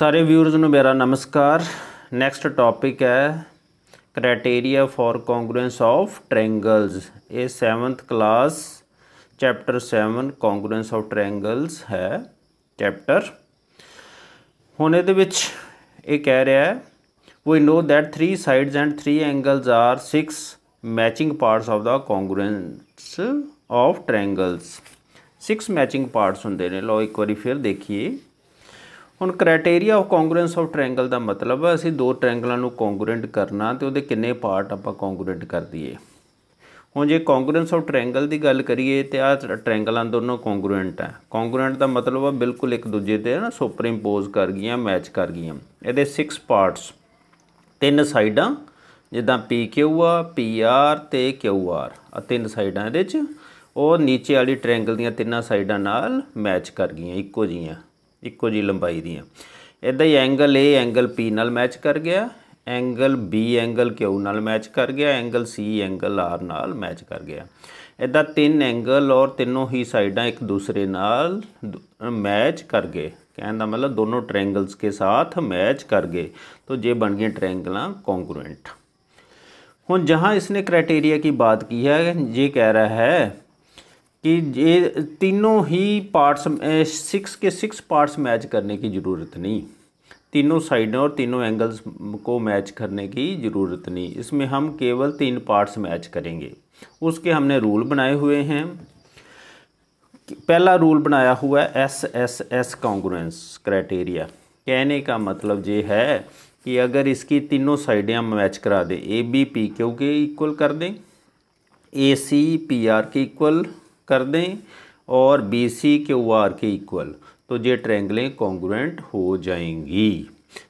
सारे व्यूअर्स मेरा नमस्कार नैक्सट टॉपिक है criteria for congruence of triangles ये seventh class chapter seven congruence of triangles है चैप्टर हूँ ये कह रहा है we know that three sides and three angles are six matching parts of the congruence of triangles six matching parts होंगे ने लो एक बार फिर देखिए ਹੁਣ criteria of congruence of triangle ਦਾ ਮਤਲਬ ਹੈ ਅਸੀਂ ਦੋ ਟ੍ਰਾਇੰਗਲਾਂ ਨੂੰ ਕੌਂਗਰੈਂਟ ਕਰਨਾ ਤੇ ਉਹਦੇ ਕਿੰਨੇ ਪਾਰਟ ਆਪਾਂ ਕੌਂਗਰੈਂਟ ਕਰ ਦਈਏ ਹੁਣ ਜੇ ਕੌਂਗਰੈਂਸ ਆਫ ਟ੍ਰਾਇੰਗਲ ਦੀ ਗੱਲ ਕਰੀਏ ਤੇ ਆ ਟ੍ਰਾਇੰਗਲਾਂ ਦੋਨੋਂ ਕੌਂਗਰੈਂਟ ਹੈ ਕੌਂਗਰੈਂਟ ਦਾ ਮਤਲਬ ਹੈ ਬਿਲਕੁਲ ਇੱਕ ਦੂਜੇ ਤੇ ਨਾ ਸੁਪਰ ਇੰਪੋਜ਼ ਕਰ ਗਈਆਂ ਮੈਚ ਕਰ ਗਈਆਂ ਇਹਦੇ 6 ਪਾਰਟਸ ਤਿੰਨ ਸਾਈਡਾਂ ਜਿੱਦਾਂ PQ ਆ PR ਤੇ QR ਆ ਤਿੰਨ ਸਾਈਡਾਂ ਇਹਦੇ ਚ ਉਹ ਨੀਚੇ ਵਾਲੀ ਟ੍ਰਾਇੰਗਲ ਦੀਆਂ ਤਿੰਨਾਂ ਸਾਈਡਾਂ ਨਾਲ ਮੈਚ ਕਰ ਗਈਆਂ ਇੱਕੋ ਜੀਆਂ ਇੱਕੋ ਜੀ ਲੰਬਾਈ ਦੀਆਂ ਇਦਾਂ ਹੀ ਐਂਗਲ A ਐਂਗਲ P ਨਾਲ ਮੈਚ ਕਰ ਗਿਆ ਐਂਗਲ B ਐਂਗਲ Q ਨਾਲ ਮੈਚ ਕਰ ਗਿਆ ਐਂਗਲ C ਐਂਗਲ R ਨਾਲ ਮੈਚ ਕਰ ਗਿਆ ਇਦਾਂ ਤਿੰਨ ਐਂਗਲ ਔਰ ਤਿੰਨੋਂ ਹੀ ਸਾਈਡਾਂ ਇੱਕ ਦੂਸਰੇ ਨਾਲ ਮੈਚ ਕਰ ਗਏ ਕਹਿਣ ਦਾ ਮਤਲਬ ਦੋਨੋਂ ਟ੍ਰੈਂਗਲਸ ਕੇ ਸਾਥ ਮੈਚ ਕਰ ਗਏ ਤਾਂ ਜੇ ਬਣ ਗਏ ਟ੍ਰੈਂਗਲਾਂ ਕੰਗਰੂਐਂਟ ਹੁਣ ਜਹਾਂ ਇਸਨੇ ਕ੍ਰਾਈਟੇਰੀਆ ਕੀ ਬਾਤ ਕੀ ਹੈ ਜੇ ਕਹਿ ਰਹਾ ਹੈ कि ये तीनों ही पार्ट्स सिक्स के सिक्स पार्ट्स मैच करने की ज़रूरत नहीं तीनों साइडें और तीनों एंगल्स को मैच करने की ज़रूरत नहीं इसमें हम केवल तीन पार्ट्स मैच करेंगे उसके हमने रूल बनाए हुए हैं पहला रूल बनाया हुआ है S S S congruence criteria कहने का मतलब ये है कि अगर इसकी तीनों साइडें हम मैच करा दें ए बी पी क्यू के इक्वल कर दें ए सी पी आर के इक्वल कर दें और बी सी के ओ आर के इक्वल तो ये ट्रैंगलें कॉन्ग्रुएंट हो जाएंगी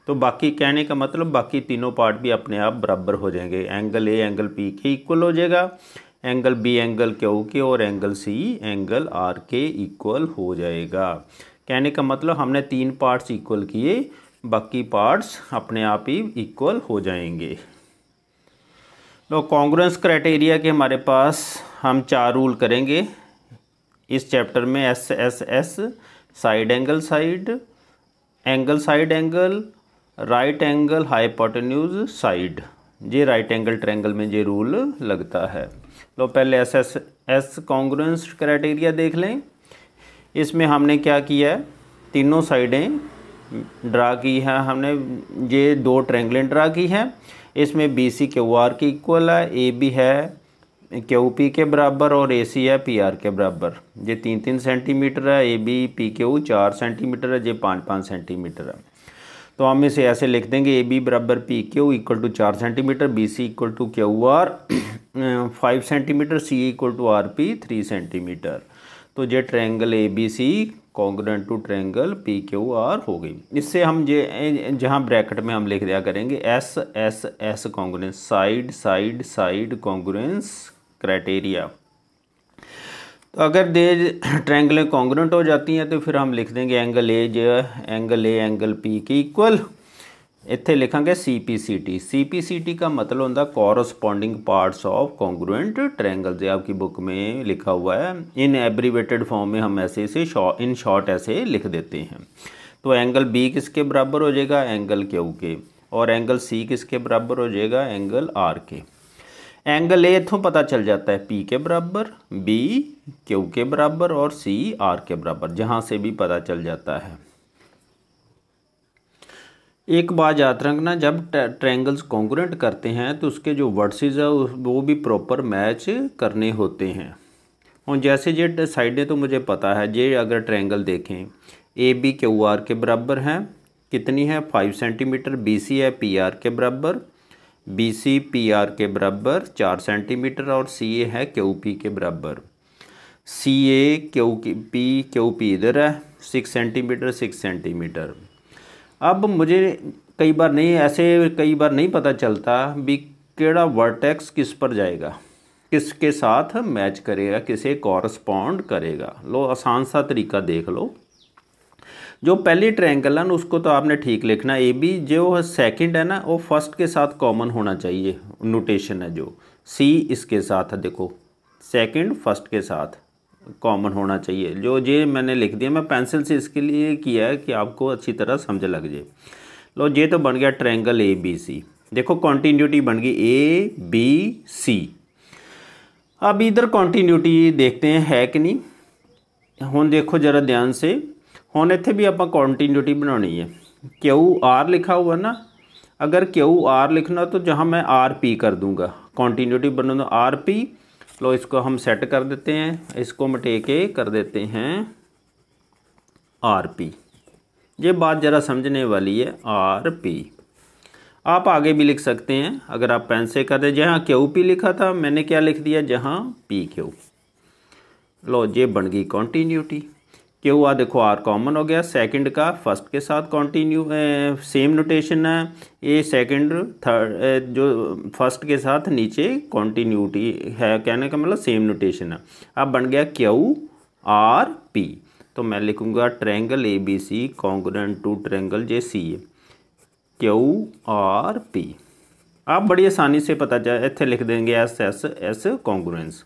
तो बाकी कहने का मतलब बाकी तीनों पार्ट भी अपने आप बराबर हो जाएंगे एंगल ए एंगल पी के इक्वल हो जाएगा एंगल बी एंगल क्यू के और एंगल सी एंगल आर के इक्वल हो जाएगा कहने का मतलब हमने तीन पार्ट्स इक्वल किए बाकी पार्ट्स अपने आप ही इक्वल हो जाएंगे तो कॉन्ग्रेंस क्राइटेरिया के हमारे पास हम चार रूल करेंगे इस चैप्टर में S S S side angle side angle side angle right angle hypotenuse side ये राइट एंगल ट्रैंगल में ये रूल लगता है लो पहले S S S congruence criteria देख लें इसमें हमने क्या किया है तीनों साइडें ड्रा की हैं हमने ये दो ट्रैंगलें ड्रा की हैं इसमें बी सी के ओ आर की इक्वल है ए बी है क्यू पी के बराबर और ए सी है पी आर के बराबर जे तीन तीन सेंटीमीटर है ए बी पी क्यू चार सेंटीमीटर है जे पाँच पाँच सेंटीमीटर है तो हम इसे ऐसे लिख देंगे ए बी बराबर पी क्यू इक्वल टू चार centimetre B C equal to Q R five centimetre C equal to R P three centimetre तो ये triangle A B C congruent to triangle P Q R हो गई इससे हम जे जहाँ bracket में हम लिख दिया करेंगे S S S congruence side side side congruence criteria तो अगर दे ट्रैंगलें कॉन्ग्रेंट हो जाती हैं तो फिर हम लिख देंगे एंगल ए जो एंगल ए एंगल पी के इक्वल इतने C C P T C P C T का मतलब ਹੁੰਦਾ corresponding parts of congruent triangle जो आपकी बुक में लिखा हुआ है इन एब्रीवेटेड फॉर्म में हम ऐसे इसे इन शॉर्ट ऐसे लिख देते हैं तो एंगल बी किसके बराबर हो जाएगा एंगल क्यू के और एंगल सी किसके बराबर हो जाएगा एंगल आर के एंगल ए तो पता चल जाता है पी के बराबर बी क्यू के बराबर और सी आर के बराबर जहाँ से भी पता चल जाता है एक बात याद रखना जब ट्रैंगल्स कॉन्ग्रेंट करते हैं तो उसके जो वर्सेज है वो भी प्रॉपर मैच करने होते हैं और जैसे ये साइडें तो मुझे पता है ये अगर ट्रैंगल देखें ए बी क्यू आर के बराबर हैं कितनी है फाइव सेंटीमीटर बी सी है पी आर के बराबर बी सी पी आर के बराबर चार सेंटीमीटर और सी ए है क्यू पी के बराबर C A Q P Q P इधर है सिक्स सेंटीमीटर सिक्स सेंटीमीटर अब मुझे कई बार नहीं ऐसे कई बार नहीं पता चलता भी केड़ा वर्टेक्स किस पर जाएगा किसके साथ मैच करेगा किसे कॉरस्पॉन्ड करेगा लो आसान सा तरीका देख लो जो पहली ट्रैंगल है ना उसको तो आपने ठीक लिखना ए बी जो सेकंड है ना वो फर्स्ट के साथ कॉमन होना चाहिए नोटेशन है जो सी इसके साथ है देखो सेकंड फर्स्ट के साथ कॉमन होना चाहिए जो ये मैंने लिख दिया मैं पेंसिल से इसके लिए किया है कि आपको अच्छी तरह समझ लग जाए लो ये तो बन गया ट्रैंगल ए बी सी देखो कॉन्टीन्यूटी बन गई ए बी सी अब इधर कॉन्टीन्यूटी देखते हैं है कि नहीं हम देखो ज़रा ध्यान से हूँ इतने भी आप कॉन्टीन्यूटी बनानी है क्यू आर लिखा हुआ ना अगर क्यू आर लिखना तो जहाँ मैं आर पी कर दूंगा कॉन्टीन्यूटी तो आर पी लो इसको हम सेट कर देते हैं इसको मटे के कर देते हैं आर पी ये बात ज़रा समझने वाली है आर पी आप आगे भी लिख सकते हैं अगर आप पेन से कर दें जहाँ क्यू पी लिखा था मैंने क्या लिख दिया जहाँ पी क्यू लो ये बन गई कॉन्टीन्यूटी क्यों हुआ देखो आर कॉमन हो गया सेकंड का फर्स्ट के साथ कॉन्टीन्यू सेम नोटेशन है ये सेकंड थर्ड जो फर्स्ट के साथ नीचे कॉन्टीन्यूटी है कहने का मतलब सेम नोटेशन है अब बन गया क्यू आर पी तो मैं लिखूंगा triangle A B C congruent to triangle J C A Q R P आप बड़ी आसानी से पता चल इतने लिख देंगे S S S congruence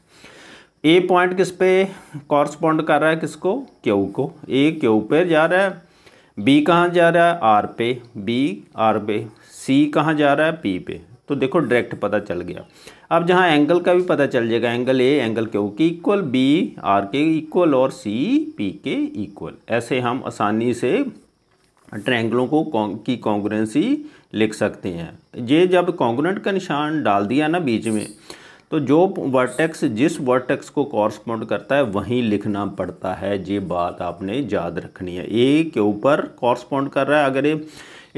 A point किस पे कॉरस्पॉन्ड कर रहा है किसको क्यू को ए क्यू पे जा रहा है बी कहाँ जा रहा है आर पे बी आर पे सी कहाँ जा रहा है पी पे तो देखो डायरेक्ट पता चल गया अब जहाँ एंगल का भी पता चल जाएगा एंगल ए एंगल क्यू के इक्वल बी आर के इक्वल और सी पी के इक्वल ऐसे हम आसानी से ट्रैंगलों को की कॉन्ग्रेंसी लिख सकते हैं ये जब कॉन्ग्रेंट का निशान डाल दिया ना बीच में तो जो वर्टेक्स जिस वर्टेक्स को कॉरस्पॉन्ड करता है वहीं लिखना पड़ता है ये बात आपने याद रखनी है ए के ऊपर कॉरस्पॉन्ड कर रहा है अगर ये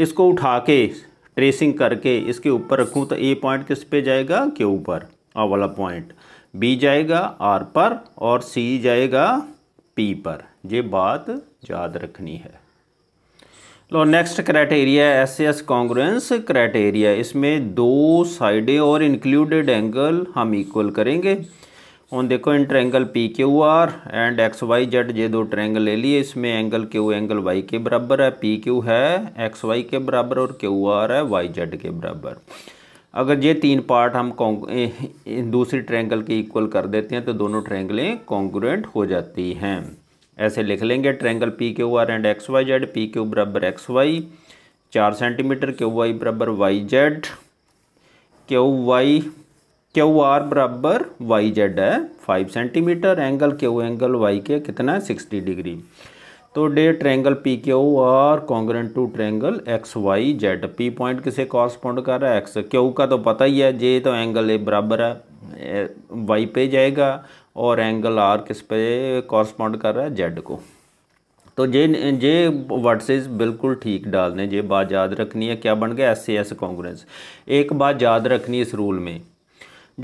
इसको उठा के ट्रेसिंग करके इसके ऊपर रखूँ तो ए पॉइंट किस पे जाएगा के ऊपर आ वाला पॉइंट बी जाएगा आर पर और सी जाएगा पी पर ये बात याद रखनी है लो नेक्स्ट क्राइटेरिया है एस एस कॉन्ग्रेंस क्राइटेरिया इसमें दो साइडें और इंक्लूडेड एंगल हम इक्वल करेंगे और देखो इन triangle P Q R and X Y Z ये दो ट्रैंगल ले लिए इसमें एंगल क्यू एंगल वाई के बराबर है पी क्यू है एक्स वाई के बराबर और क्यू आर है वाई जेड के बराबर अगर ये तीन पार्ट हम दूसरी ट्रैंगल के इक्वल कर देते हैं तो दोनों ट्रैंगलें कॉन्ग्रेंट हो जाती हैं ऐसे लिख लेंगे triangle P Q R and X Y Z P Q बराबर एक्स वाई चार सेंटीमीटर क्यू वाई बराबर Y Z Q Y Q R बराबर वाई जेड है five centimetre angle Q angle Y के कितना है सिक्सटी डिग्री तो the triangle P Q R congruent to triangle X Y Z P point किसे correspond कर रहा है एक्स क्यू का तो पता ही है जे तो एंगल ए बराबर है वाई पे जाएगा और एंगल आर किस पे कॉरस्पॉन्ड कर रहा है जेड को तो ये जे वर्ड्सेज बिल्कुल ठीक डालने ये बात याद रखनी है क्या बन गया एस सी एस कांग्रेस एक बात याद रखनी इस रूल में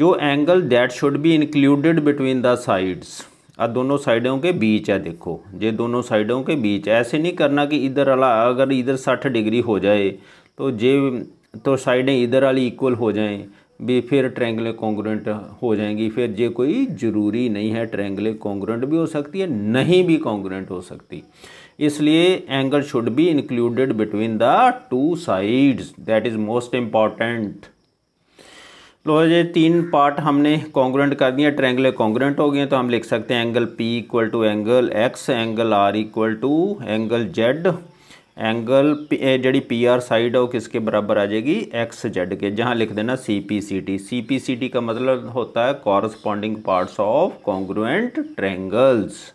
जो angle that should be included between the sides और दोनों साइडों के बीच है देखो ये दोनों साइडों के बीच ऐसे नहीं करना कि इधर वाला अगर इधर साठ डिग्री हो जाए तो जे तो साइडें इधर वाली इक्वल हो जाएँ भी फिर ट्रैंगले कॉन्ग्रेंट हो जाएंगी फिर ये कोई ज़रूरी नहीं है ट्रैंगले कॉन्ग्रेंट भी हो सकती है नहीं भी कॉन्ग्रेंट हो सकती इसलिए angle should be included between the two sides that is most important लो ये तीन पार्ट हमने कॉन्ग्रेंट कर दिया ट्रैंगले कॉन्ग्रेंट हो गए तो हम लिख सकते हैं angle P equal to angle X angle R equal to angle Z angle जड़ी पी आर साइड है वो किसके बराबर आ जाएगी एक्स जेड के जहाँ लिख देना C P C T C P C T का मतलब होता है corresponding parts of congruent triangles